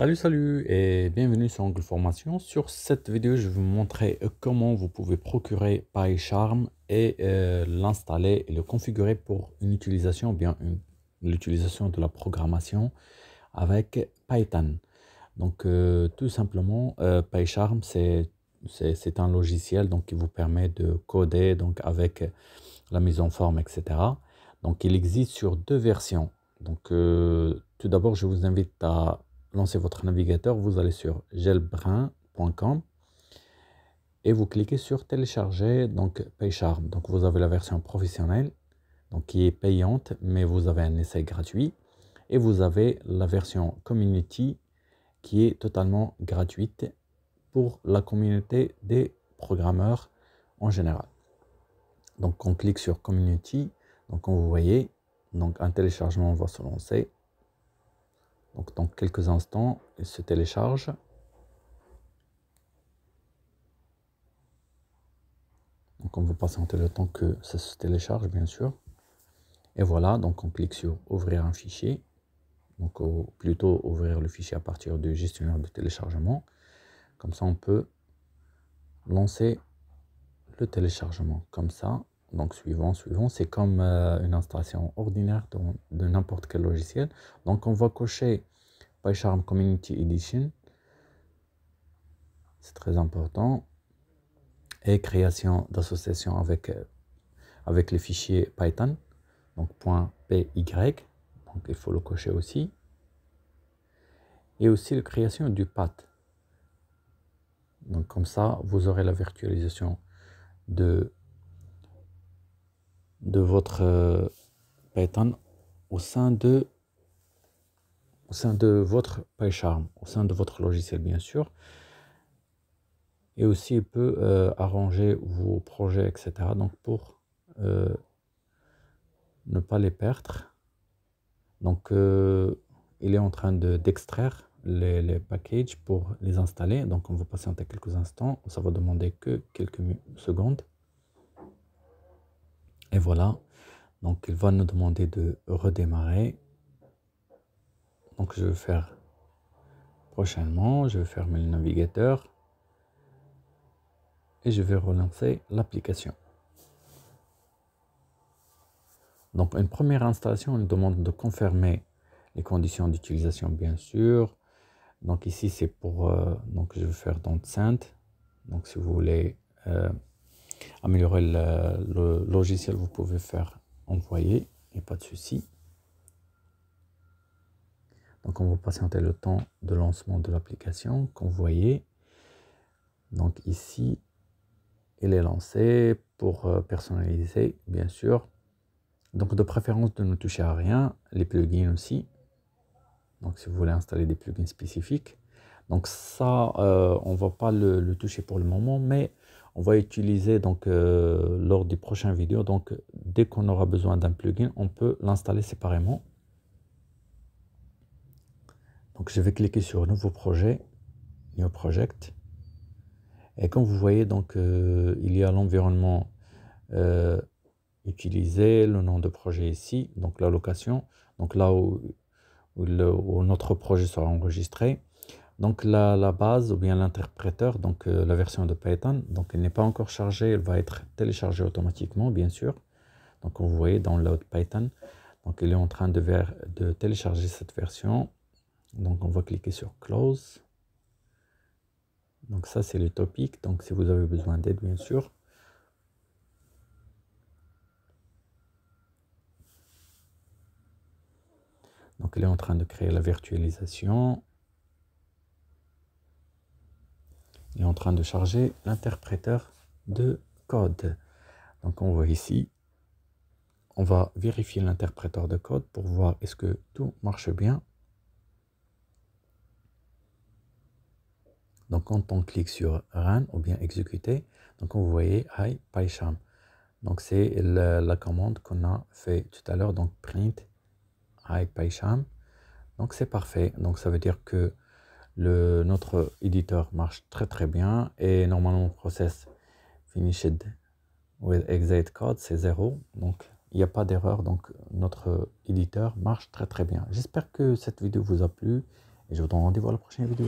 Salut salut et bienvenue sur Angle Formation. Sur cette vidéo, je vais vous montrer comment vous pouvez procurer PyCharm et euh, l'installer et le configurer pour une utilisation, bien l'utilisation de la programmation avec Python. Donc euh, tout simplement, euh, PyCharm c'est un logiciel donc, qui vous permet de coder donc, avec la mise en forme, etc. Donc il existe sur deux versions. Donc tout d'abord, je vous invite à lancez votre navigateur, vous allez sur gelbrun.com et vous cliquez sur télécharger donc PayCharm. Donc vous avez la version professionnelle donc qui est payante mais vous avez un essai gratuit et vous avez la version community qui est totalement gratuite pour la communauté des programmeurs en général. Donc on clique sur community donc comme vous voyez donc un téléchargement va se lancer donc dans quelques instants, il se télécharge. Donc on va patienter le temps que ça se télécharge bien sûr. Et voilà, donc on clique sur ouvrir un fichier. Donc plutôt ouvrir le fichier à partir du gestionnaire de téléchargement. Comme ça on peut lancer le téléchargement. Comme ça, donc suivant, suivant, c'est comme euh, une installation ordinaire de, n'importe quel logiciel. Donc on va cocher PyCharm Community Edition. C'est très important. Et création d'association avec, euh, avec les fichiers Python. Donc .py. Donc il faut le cocher aussi. Et aussi la création du path. Donc comme ça, vous aurez la virtualisation de de votre euh, Python au sein de au sein de votre PyCharm, au sein de votre logiciel bien sûr. Et aussi, il peut euh, arranger vos projets, etc. Donc, pour euh, ne pas les perdre. Donc, il est en train d'extraire les, les, packages pour les installer. Donc, on va en quelques instants. Ça va demander que quelques secondes. Et voilà. Donc, il va nous demander de redémarrer. Donc, je vais faire prochainement, je vais fermer le navigateur et je vais relancer l'application. Donc, une première installation, il demande de confirmer les conditions d'utilisation, bien sûr. Donc, ici, c'est pour... Euh, donc, je vais faire dans synth Donc, si vous voulez... Euh, améliorer le, logiciel, vous pouvez faire envoyer, et pas de souci. Donc on va patienter le temps de lancement de l'application. qu'on voyait donc ici, il est lancé pour euh, personnaliser, bien sûr. Donc de préférence de ne toucher à rien, les plugins aussi. Donc si vous voulez installer des plugins spécifiques. Donc ça, euh, on va pas le, toucher pour le moment, mais on va utiliser donc euh, lors des prochaines vidéos. Donc dès qu'on aura besoin d'un plugin, on peut l'installer séparément. Donc je vais cliquer sur nouveau projet, new project. Et comme vous voyez, donc euh, il y a l'environnement euh, utilisé, le nom de projet ici, donc la location, donc là où notre projet sera enregistré. Donc la, base ou bien l'interpréteur, donc euh, la version de Python, donc elle n'est pas encore chargée, elle va être téléchargée automatiquement, bien sûr. Donc vous voyez dans Load Python, donc elle est en train de, de télécharger cette version. Donc on va cliquer sur Close. Donc ça c'est le topic, donc si vous avez besoin d'aide, bien sûr. Donc elle est en train de créer la virtualisation. en train de charger l'interpréteur de code. Donc on voit ici, on va vérifier l'interpréteur de code pour voir est-ce que tout marche bien. Donc quand on clique sur run ou bien exécuter, donc vous voyez hi PyCharm. Donc c'est la, commande qu'on a fait tout à l'heure, donc print hi PyCharm. Donc c'est parfait, donc ça veut dire que notre éditeur marche très très bien et normalement le process finished with exit code c'est 0 donc il n'y a pas d'erreur donc notre éditeur marche très très bien j'espère que cette vidéo vous a plu et je vous donne rendez-vous à la prochaine vidéo